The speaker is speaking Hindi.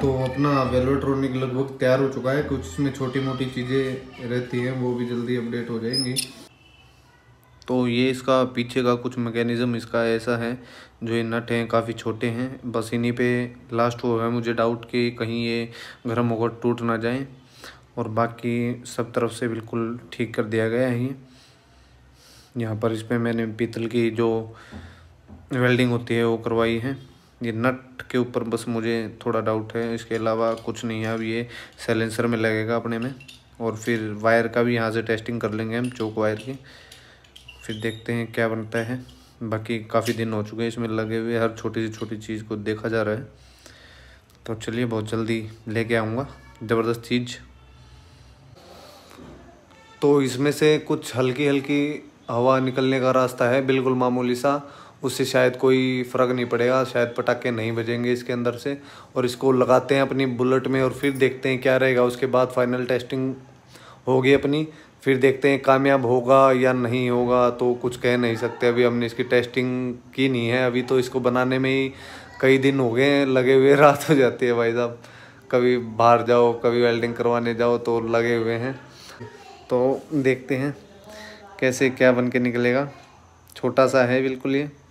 तो अपना वेलोट्रॉनिक लगभग तैयार हो चुका है कुछ इसमें छोटी मोटी चीज़ें रहती हैं वो भी जल्दी अपडेट हो जाएंगी तो ये इसका पीछे का कुछ मैकेनिज़्म इसका ऐसा है जो ये नट हैं काफ़ी छोटे हैं बस इन्हीं पे लास्ट वो है मुझे डाउट कि कहीं ये गर्म होकर टूट ना जाए और बाकी सब तरफ से बिल्कुल ठीक कर दिया गया है यहाँ पर इस पर मैंने पीतल की जो वेल्डिंग होती है वो करवाई है ये नट के ऊपर बस मुझे थोड़ा डाउट है इसके अलावा कुछ नहीं है अब ये सैलेंसर में लगेगा अपने में और फिर वायर का भी यहाँ से टेस्टिंग कर लेंगे हम चौक वायर की फिर देखते हैं क्या बनता है बाकी काफ़ी दिन हो चुके हैं इसमें लगे हुए हर छोटी से छोटी चीज़ को देखा जा रहा है तो चलिए बहुत जल्दी लेके आऊँगा ज़बरदस्त चीज़ तो इसमें से कुछ हल्की हल्की हवा निकलने का रास्ता है बिल्कुल मामूली सा उससे शायद कोई फ़र्क नहीं पड़ेगा शायद पटाखे नहीं बजेंगे इसके अंदर से और इसको लगाते हैं अपनी बुलेट में और फिर देखते हैं क्या रहेगा उसके बाद फाइनल टेस्टिंग होगी अपनी फिर देखते हैं कामयाब होगा या नहीं होगा तो कुछ कह नहीं सकते अभी हमने इसकी टेस्टिंग की नहीं है अभी तो इसको बनाने में ही कई दिन हो गए लगे हुए रात हो जाती है भाई साहब कभी बाहर जाओ कभी वेल्डिंग करवाने जाओ तो लगे हुए हैं तो देखते हैं कैसे क्या बन के निकलेगा छोटा सा है बिल्कुल ये